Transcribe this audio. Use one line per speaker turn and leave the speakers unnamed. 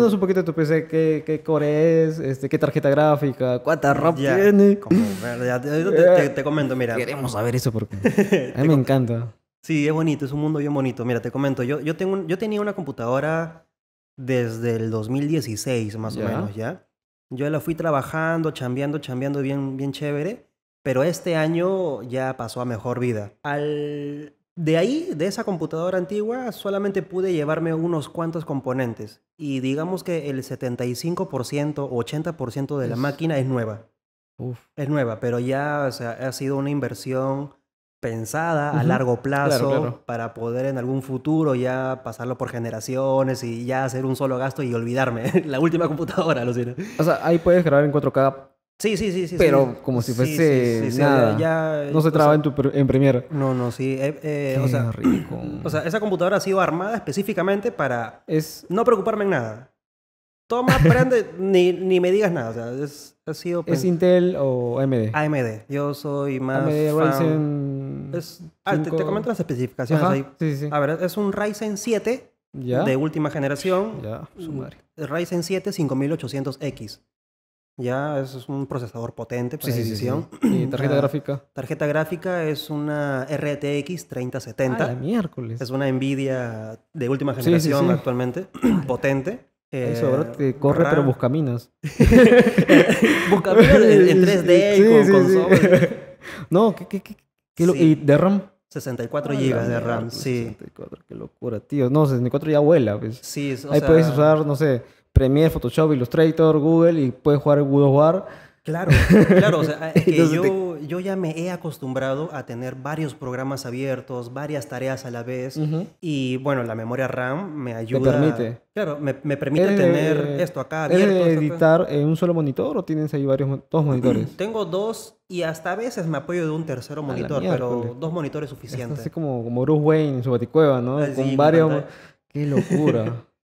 un poquito de tu PC, ¿qué, core es? Este, ¿Qué tarjeta gráfica? ¿Cuánta RAM tiene? te, comento, mira. Queremos saber eso porque a mí me encanta. Sí, es bonito, es un mundo bien bonito. Mira, te comento, yo, yo, tengo yo tenía una computadora desde el 2016, más o menos, ¿ya? Yo la fui trabajando, chambeando, chambeando bien, bien chévere, pero este año ya pasó a mejor vida. Al de ahí, de esa computadora antigua, solamente pude llevarme unos cuantos componentes. Y digamos que el 75% o 80% de la máquina es nueva. Es nueva, pero ya ha sido una inversión pensada a largo plazo para poder en algún futuro ya pasarlo por generaciones y ya hacer un solo gasto y olvidarme la última computadora, O sea, ahí puedes grabar en 4K Sí, sí, sí, sí. Pero como si fuese nada. Ya, no se traba en en Premiere. No, no, sí. Eh, eh, o sea, O sea, esa computadora ha sido armada específicamente para no preocuparme en nada. Toma, prende, ni, ni me digas nada. O sea, es, ha sido... ¿Es pues, Intel o AMD? AMD. Yo soy más AMD Ryzen ah, te, comento las especificaciones ahí. Sí, sí. A ver, es un Ryzen 7 de última generación. Ya, su madre. Mm, Ryzen 7 5800X ya es un procesador potente para ¿Y tarjeta ah, gráfica? Tarjeta gráfica es una RTX 3070. Ah, miércoles. Es una Nvidia de última generación actualmente, potente. Eso, eh, ahora te corre, pero buscaminas. buscaminas en, en 3D con, con software. No, ¿qué, qué, qué, ¿y de RAM? 64 ah, GB de RAM, sí. 64, qué locura, tío. No, 64 ya vuela, pues. Sí, o Ahí puedes usar, no sé Premiere, Photoshop, Illustrator, Google y puedes jugar Google War. Claro, claro, o sea, eh, eh, yo, ya me he acostumbrado a tener varios programas abiertos, varias tareas a la vez y bueno, la memoria RAM me ayuda. Me permite? Claro, me, permite tener esto acá abierto. editar en un solo monitor o tienes ahí varios dos monitores? Tengo dos y hasta a veces me apoyo de un tercero monitor, pero dos monitores suficientes. Es así como, Bruce Wayne en su baticueva, ¿no? Ah, Con varios... ¡Qué locura!